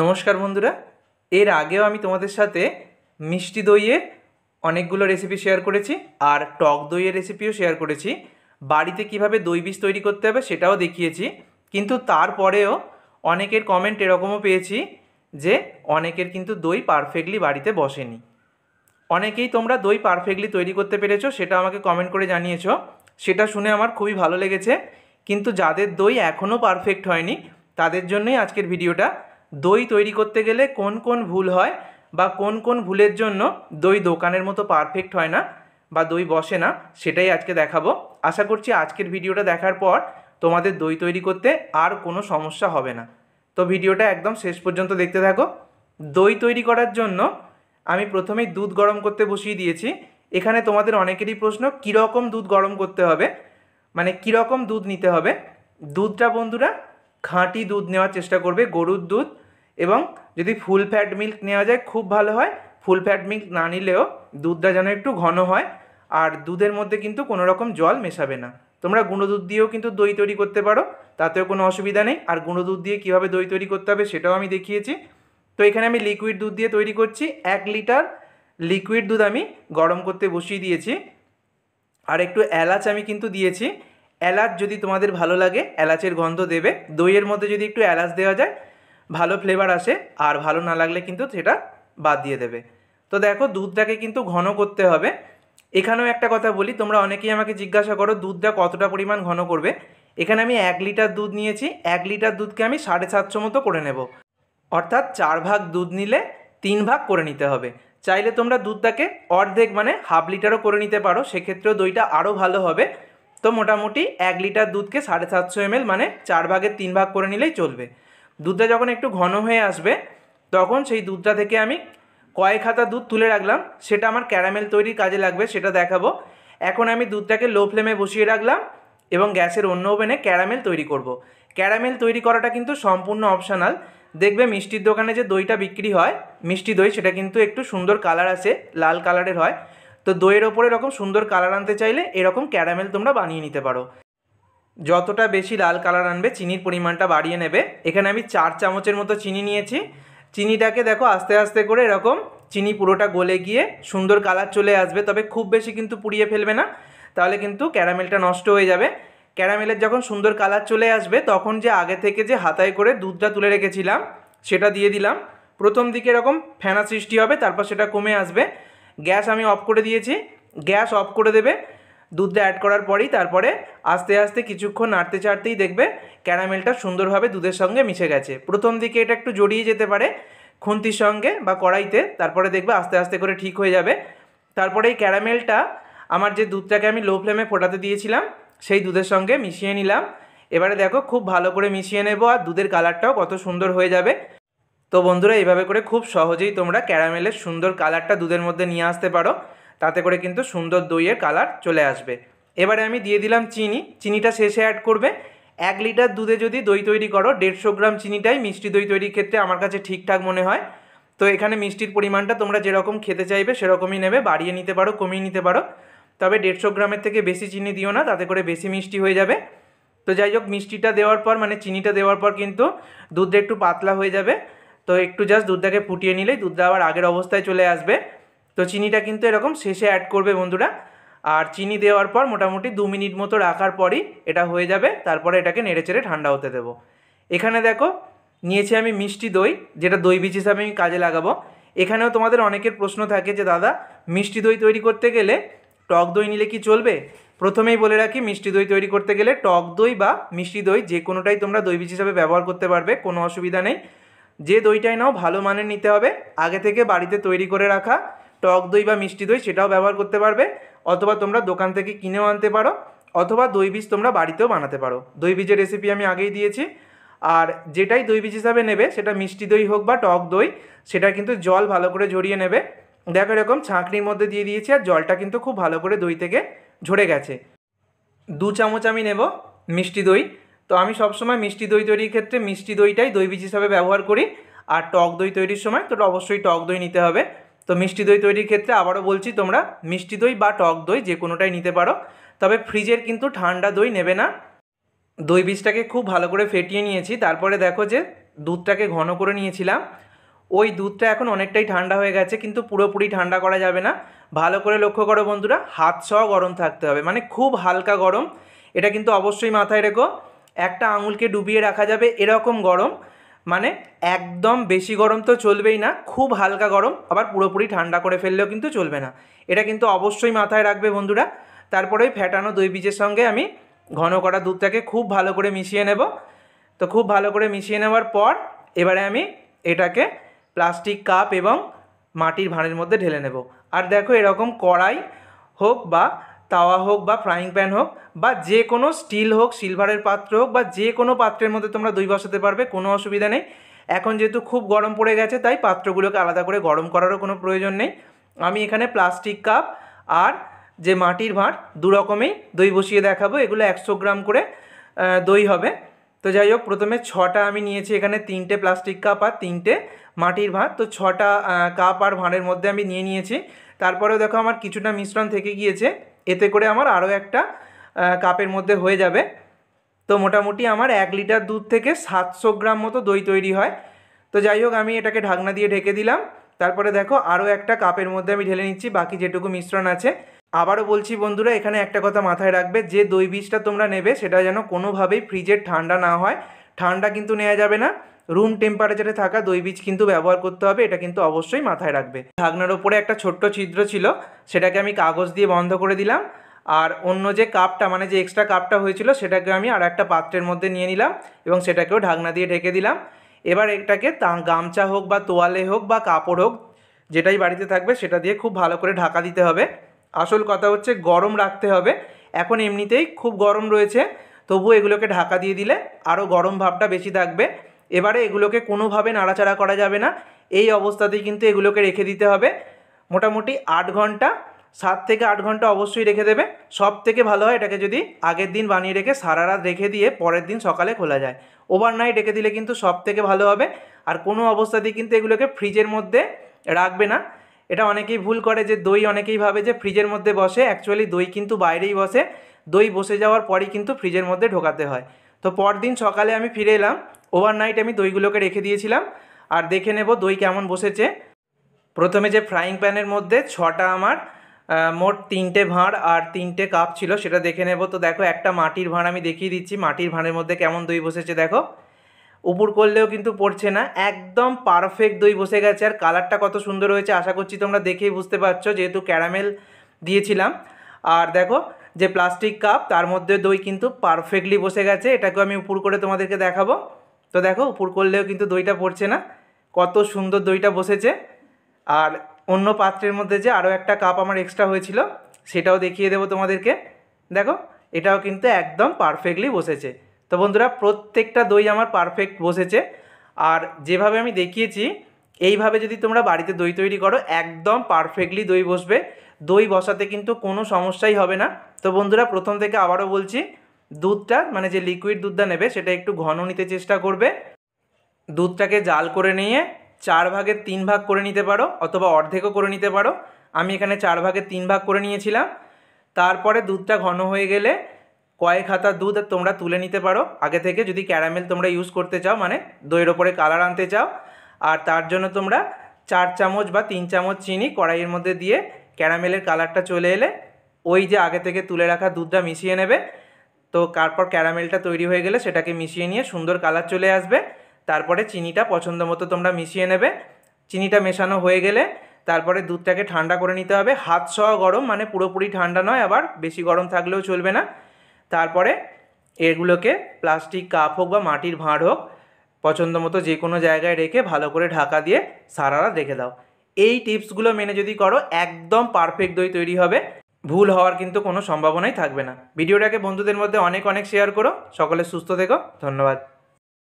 নমস্কার বন্ধুরা এর আগেও আমি তোমাদের সাথে মিষ্টি দইয়ের অনেকগুলো রেসিপি শেয়ার করেছি আর টক দইয়ের রেসিপিও শেয়ার করেছি বাড়িতে কিভাবে দই বীজ তৈরি করতে হবে সেটাও দেখিয়েছি কিন্তু তারপরেও অনেকের কমেন্ট এরকমও পেয়েছি যে অনেকের কিন্তু দই পারফেক্টলি বাড়িতে বসেনি অনেকেই তোমরা দই পারফেক্টলি তৈরি করতে পেরেছো সেটা আমাকে কমেন্ট করে জানিয়েছ সেটা শুনে আমার খুবই ভালো লেগেছে কিন্তু যাদের দই এখনও পারফেক্ট হয়নি তাদের জন্যই আজকের ভিডিওটা দই তৈরি করতে গেলে কোন কোন ভুল হয় বা কোন কোন ভুলের জন্য দই দোকানের মতো পারফেক্ট হয় না বা দই বসে না সেটাই আজকে দেখাবো আশা করছি আজকের ভিডিওটা দেখার পর তোমাদের দই তৈরি করতে আর কোনো সমস্যা হবে না তো ভিডিওটা একদম শেষ পর্যন্ত দেখতে থাকো দই তৈরি করার জন্য আমি প্রথমেই দুধ গরম করতে বসিয়ে দিয়েছি এখানে তোমাদের অনেকেরই প্রশ্ন কীরকম দুধ গরম করতে হবে মানে কীরকম দুধ নিতে হবে দুধটা বন্ধুরা খাঁটি দুধ নেওয়ার চেষ্টা করবে গরুর দুধ এবং যদি ফুল ফ্যাট মিল্ক নেওয়া যায় খুব ভালো হয় ফুল ফ্যাট মিল্ক না নিলেও দুধটা যেন একটু ঘন হয় আর দুধের মধ্যে কিন্তু কোনো রকম জল মেশাবে না তোমরা গুঁড়ো দুধ দিয়েও কিন্তু দই তৈরি করতে পারো তাতেও কোনো অসুবিধা নেই আর গুঁড়ো দুধ দিয়ে কীভাবে দই তৈরি করতে হবে সেটাও আমি দেখিয়েছি তো এখানে আমি লিকুইড দুধ দিয়ে তৈরি করছি এক লিটার লিকুইড দুধ আমি গরম করতে বসিয়ে দিয়েছি আর একটু এলাচ আমি কিন্তু দিয়েছি এলাচ যদি তোমাদের ভালো লাগে এলাচের গন্ধ দেবে দইয়ের মধ্যে যদি একটু এলাচ দেওয়া যায় ভালো ফ্লেভার আসে আর ভালো না লাগলে কিন্তু সেটা বাদ দিয়ে দেবে তো দেখো দুধটাকে কিন্তু ঘন করতে হবে এখানেও একটা কথা বলি তোমরা অনেকেই আমাকে জিজ্ঞাসা করো দুধটা কতটা পরিমাণ ঘন করবে এখানে আমি এক লিটার দুধ নিয়েছি এক লিটার দুধকে আমি সাড়ে সাতশো মতো করে নেব অর্থাৎ চার ভাগ দুধ নিলে তিন ভাগ করে নিতে হবে চাইলে তোমরা দুধটাকে অর্ধেক মানে হাফ লিটারও করে নিতে পারো সেক্ষেত্রেও দইটা আরও ভালো হবে তো মোটামুটি এক লিটার দুধকে সাড়ে সাতশো এমএল মানে চার ভাগের তিন ভাগ করে নিলেই চলবে দুধটা যখন একটু ঘন হয়ে আসবে তখন সেই দুধটা থেকে আমি কয়েক হাতা দুধ তুলে রাখলাম সেটা আমার ক্যারামেল তৈরির কাজে লাগবে সেটা দেখাবো এখন আমি দুধটাকে লো ফ্লেমে বসিয়ে রাখলাম এবং গ্যাসের অন্য ওভেনে ক্যারামেল তৈরি করব। ক্যারামেল তৈরি করাটা কিন্তু সম্পূর্ণ অপশানাল দেখবে মিষ্টির দোকানে যে দইটা বিক্রি হয় মিষ্টি দই সেটা কিন্তু একটু সুন্দর কালার আছে লাল কালারের হয় তো দইয়ের ওপরে এরকম সুন্দর কালার আনতে চাইলে এরকম ক্যারামেল তোমরা বানিয়ে নিতে পারো যতটা বেশি লাল কালার আনবে চিনির পরিমাণটা বাড়িয়ে নেবে এখানে আমি চার চামচের মতো চিনি নিয়েছি চিনিটাকে দেখো আস্তে আস্তে করে এরকম চিনি পুরোটা গলে গিয়ে সুন্দর কালার চলে আসবে তবে খুব বেশি কিন্তু পুড়িয়ে ফেলবে না তাহলে কিন্তু ক্যারামেলটা নষ্ট হয়ে যাবে ক্যারামেলের যখন সুন্দর কালার চলে আসবে তখন যে আগে থেকে যে হাতায় করে দুধটা তুলে রেখেছিলাম সেটা দিয়ে দিলাম প্রথম দিকে এরকম ফেনা সৃষ্টি হবে তারপর সেটা কমে আসবে গ্যাস আমি অফ করে দিয়েছি গ্যাস অফ করে দেবে দুধটা অ্যাড করার পরেই তারপরে আস্তে আস্তে কিছুক্ষণ নাড়তে চাড়তেই দেখবে ক্যারামেলটা সুন্দরভাবে দুধের সঙ্গে মিশে গেছে প্রথম দিকে এটা একটু জড়িয়ে যেতে পারে খুন্তির সঙ্গে বা কড়াইতে তারপরে দেখবে আস্তে আস্তে করে ঠিক হয়ে যাবে তারপরে এই ক্যারামেলটা আমার যে দুধটাকে আমি লো ফ্লেমে ফোটাতে দিয়েছিলাম সেই দুধের সঙ্গে মিশিয়ে নিলাম এবারে দেখো খুব ভালো করে মিশিয়ে নেব আর দুধের কালারটাও কত সুন্দর হয়ে যাবে তো বন্ধুরা এইভাবে করে খুব সহজেই তোমরা ক্যারামেলের সুন্দর কালারটা দুধের মধ্যে নিয়ে আসতে পারো তাতে করে কিন্তু সুন্দর দইয়ের কালার চলে আসবে এবারে আমি দিয়ে দিলাম চিনি চিনিটা শেষে অ্যাড করবে এক লিটার দুধে যদি দই তৈরি করো দেড়শো গ্রাম চিনিটাই মিষ্টি দই তৈরির ক্ষেত্রে আমার কাছে ঠিকঠাক মনে হয় তো এখানে মিষ্টির পরিমাণটা তোমরা যেরকম খেতে চাইবে সেরকমই নেবে বাড়িয়ে নিতে পারো কমিয়ে নিতে পারো তবে দেড়শো গ্রামের থেকে বেশি চিনি দিও না তাতে করে বেশি মিষ্টি হয়ে যাবে তো যাই হোক মিষ্টিটা দেওয়ার পর মানে চিনিটা দেওয়ার পর কিন্তু দুধটা একটু পাতলা হয়ে যাবে তো একটু জাস্ট দুধটাকে ফুটিয়ে নিলেই দুধটা আবার আগের অবস্থায় চলে আসবে তো চিনিটা কিন্তু এরকম শেষে অ্যাড করবে বন্ধুরা আর চিনি দেওয়ার পর মোটামুটি দু মিনিট মতো রাখার পরই এটা হয়ে যাবে তারপরে এটাকে নেড়েচেড়ে ঠান্ডা হতে দেবো এখানে দেখো নিয়েছি আমি মিষ্টি দই যেটা দই বীজ হিসাবে আমি কাজে লাগাবো এখানেও তোমাদের অনেকের প্রশ্ন থাকে যে দাদা মিষ্টি দই তৈরি করতে গেলে টক দই নিলে কি চলবে প্রথমেই বলে রাখি মিষ্টি দই তৈরি করতে গেলে টক দই বা মিষ্টি দই যে কোনোটাই তোমরা দই বীজ হিসাবে ব্যবহার করতে পারবে কোনো অসুবিধা নেই যে দইটাই নাও ভালো মানের নিতে হবে আগে থেকে বাড়িতে তৈরি করে রাখা টক দই বা মিষ্টি দই সেটাও ব্যবহার করতে পারবে অথবা তোমরা দোকান থেকে কিনেও আনতে পারো অথবা দই বীজ তোমরা বাড়িতেও বানাতে পারো দই বীজের রেসিপি আমি আগেই দিয়েছি আর যেটাই দই বীজ হিসাবে নেবে সেটা মিষ্টি দই হোক বা টক দই সেটা কিন্তু জল ভালো করে ঝরিয়ে নেবে দেখো এরকম ছাঁকড়ির মধ্যে দিয়ে দিয়েছি আর জলটা কিন্তু খুব ভালো করে দই থেকে ঝরে গেছে দু চামচ আমি নেব মিষ্টি দই তো আমি সবসময় মিষ্টি দই তৈরির ক্ষেত্রে মিষ্টি দইটাই দই বীজ হিসাবে ব্যবহার করি আর টক দই তৈরির সময় তো অবশ্যই টক দই নিতে হবে তো মিষ্টি দই তৈরির ক্ষেত্রে আবারও বলছি তোমরা মিষ্টি দই বা টক দই যে কোনোটাই নিতে পারো তবে ফ্রিজের কিন্তু ঠান্ডা দই নেবে না দই বীজটাকে খুব ভালো করে ফেটিয়ে নিয়েছি তারপরে দেখো যে দুধটাকে ঘন করে নিয়েছিলাম ওই দুধটা এখন অনেকটাই ঠান্ডা হয়ে গেছে কিন্তু পুরোপুরি ঠান্ডা করা যাবে না ভালো করে লক্ষ্য করো বন্ধুরা হাত সহ গরম থাকতে হবে মানে খুব হালকা গরম এটা কিন্তু অবশ্যই মাথায় রেখো একটা আঙুলকে ডুবিয়ে রাখা যাবে এরকম গরম মানে একদম বেশি গরম তো চলবেই না খুব হালকা গরম আবার পুরোপুরি ঠান্ডা করে ফেললেও কিন্তু চলবে না এটা কিন্তু অবশ্যই মাথায় রাখবে বন্ধুরা তারপরে ওই ফ্যাটানো দই বীজের সঙ্গে আমি ঘন করা দুধটাকে খুব ভালো করে মিশিয়ে নেব তো খুব ভালো করে মিশিয়ে নেওয়ার পর এবারে আমি এটাকে প্লাস্টিক কাপ এবং মাটির ভাঁড়ের মধ্যে ঢেলে নেব আর দেখো এরকম কড়াই হোক বা তাওয়া হোক বা ফ্রাইং প্যান হোক বা যে কোনো স্টিল হোক সিলভারের পাত্র হোক বা যে কোনো পাত্রের মধ্যে তোমরা দই বসাতে পারবে কোনো অসুবিধা নেই এখন যেহেতু খুব গরম পড়ে গেছে তাই পাত্রগুলোকে আলাদা করে গরম করারও কোনো প্রয়োজন নেই আমি এখানে প্লাস্টিক কাপ আর যে মাটির ভাঁড় দুরকমেই দই বসিয়ে দেখাবো এগুলো একশো গ্রাম করে দই হবে তো যাই হোক প্রথমে ছটা আমি নিয়েছি এখানে তিনটে প্লাস্টিক কাপ আর তিনটে মাটির ভাঁড় তো ছটা কাপ আর ভাঁড়ের মধ্যে আমি নিয়ে নিয়েছি তারপরেও দেখো আমার কিছুটা মিশ্রণ থেকে গিয়েছে এতে করে আমার আরও একটা কাপের মধ্যে হয়ে যাবে তো মোটামুটি আমার এক লিটার দুধ থেকে সাতশো গ্রাম মতো দই তৈরি হয় তো যাই হোক আমি এটাকে ঢাকনা দিয়ে ঢেকে দিলাম তারপরে দেখো আরও একটা কাপের মধ্যে আমি ঢেলে নিচ্ছি বাকি যেটুকু মিশ্রণ আছে আবারও বলছি বন্ধুরা এখানে একটা কথা মাথায় রাখবে যে দই বীজটা তোমরা নেবে সেটা যেন কোনোভাবেই ফ্রিজের ঠান্ডা না হয় ঠান্ডা কিন্তু নেওয়া যাবে না রুম টেম্পারেচারে থাকা দই বীজ কিন্তু ব্যবহার করতে হবে এটা কিন্তু অবশ্যই মাথায় রাখবে ঢাকনার ওপরে একটা ছোট্ট ছিদ্র ছিল সেটাকে আমি কাগজ দিয়ে বন্ধ করে দিলাম আর অন্য যে কাপটা মানে যে এক্সট্রা কাপটা হয়েছিল সেটাকে আমি আর একটা পাত্রের মধ্যে নিয়ে নিলাম এবং সেটাকেও ঢাকনা দিয়ে ঢেকে দিলাম এবার এটাকে তা গামছা হোক বা তোয়ালে হোক বা কাপড় হোক যেটাই বাড়িতে থাকবে সেটা দিয়ে খুব ভালো করে ঢাকা দিতে হবে আসল কথা হচ্ছে গরম রাখতে হবে এখন এমনিতেই খুব গরম রয়েছে তবুও এগুলোকে ঢাকা দিয়ে দিলে আরও গরম ভাবটা বেশি থাকবে এবারে এগুলোকে কোনোভাবে নাড়াচাড়া করা যাবে না এই অবস্থাতেই কিন্তু এগুলোকে রেখে দিতে হবে মোটামুটি আট ঘন্টা সাত থেকে আট ঘন্টা অবশ্যই রেখে দেবে সব থেকে ভালো হয় এটাকে যদি আগের দিন বানিয়ে রেখে সারা রাত রেখে দিয়ে পরের দিন সকালে খোলা যায় ওভারনাইট রেখে দিলে কিন্তু সব থেকে ভালো হবে আর কোনো অবস্থাতেই কিন্তু এগুলোকে ফ্রিজের মধ্যে রাখবে না এটা অনেকেই ভুল করে যে দই অনেকেই ভাবে যে ফ্রিজের মধ্যে বসে অ্যাকচুয়ালি দই কিন্তু বাইরেই বসে দই বসে যাওয়ার পরই কিন্তু ফ্রিজের মধ্যে ঢোকাতে হয় তো পরদিন সকালে আমি ফিরে এলাম ওভারনাইট আমি দইগুলোকে রেখে দিয়েছিলাম আর দেখে নেব দই কেমন বসেছে প্রথমে যে ফ্রাইং প্যানের মধ্যে ছটা আমার মোট তিনটে ভাঁড় আর তিনটে কাপ ছিল সেটা দেখে নেব তো দেখো একটা মাটির ভাঁড় আমি দেখিয়ে দিচ্ছি মাটির ভাঁড়ের মধ্যে কেমন দই বসেছে দেখো উপর করলেও কিন্তু পড়ছে না একদম পারফেক্ট দই বসে গেছে আর কালারটা কত সুন্দর হয়েছে আশা করছি তোমরা দেখেই বুঝতে পারছো যেহেতু ক্যারামেল দিয়েছিলাম আর দেখো যে প্লাস্টিক কাপ তার মধ্যে দই কিন্তু পারফেক্টলি বসে গেছে এটাকেও আমি উপর করে তোমাদেরকে দেখাবো তো দেখো উপর করলেও কিন্তু দইটা পড়ছে না কত সুন্দর দইটা বসেছে আর অন্য পাত্রের মধ্যে যে আরও একটা কাপ আমার এক্সট্রা হয়েছিল সেটাও দেখিয়ে দেবো তোমাদেরকে দেখো এটাও কিন্তু একদম পারফেক্টলি বসেছে তো বন্ধুরা প্রত্যেকটা দই আমার পারফেক্ট বসেছে আর যেভাবে আমি দেখিয়েছি এইভাবে যদি তোমরা বাড়িতে দই তৈরি করো একদম পারফেক্টলি দই বসবে দই বসাতে কিন্তু কোনো সমস্যাই হবে না তো বন্ধুরা প্রথম থেকে আবারও বলছি দুধটা মানে যে লিকুইড দুধটা নেবে সেটা একটু ঘন নিতে চেষ্টা করবে দুধটাকে জাল করে নিয়ে চার ভাগের তিন ভাগ করে নিতে পারো অথবা অর্ধেকও করে নিতে পারো আমি এখানে চার ভাগের তিন ভাগ করে নিয়েছিলাম তারপরে দুধটা ঘন হয়ে গেলে কয়েক হাতা দুধ তোমরা তুলে নিতে পারো আগে থেকে যদি ক্যারামেল তোমরা ইউজ করতে চাও মানে দইয়ের ওপরে কালার আনতে চাও আর তার জন্য তোমরা চার চামচ বা তিন চামচ চিনি কড়াইয়ের মধ্যে দিয়ে ক্যারামেলের কালারটা চলে এলে ওই যে আগে থেকে তুলে রাখা দুধটা মিশিয়ে নেবে তো তারপর ক্যারামেলটা তৈরি হয়ে গেলে সেটাকে মিশিয়ে নিয়ে সুন্দর কালার চলে আসবে তারপরে চিনিটা পছন্দ মতো তোমরা মিশিয়ে নেবে চিনিটা মেশানো হয়ে গেলে তারপরে দুধটাকে ঠান্ডা করে নিতে হবে হাত সহ গরম মানে পুরোপুরি ঠান্ডা নয় আবার বেশি গরম থাকলেও চলবে না তারপরে এগুলোকে প্লাস্টিক কাপ হোক বা মাটির ভাঁড় হোক পছন্দ মতো যে কোনো জায়গায় রেখে ভালো করে ঢাকা দিয়ে সারারা রেখে দাও এই টিপসগুলো মেনে যদি করো একদম পারফেক্ট দই তৈরি হবে ভুল হওয়ার কিন্তু কোনো সম্ভাবনাই থাকবে না ভিডিওটাকে বন্ধুদের মধ্যে অনেক অনেক শেয়ার করো সকলে সুস্থ থেকো ধন্যবাদ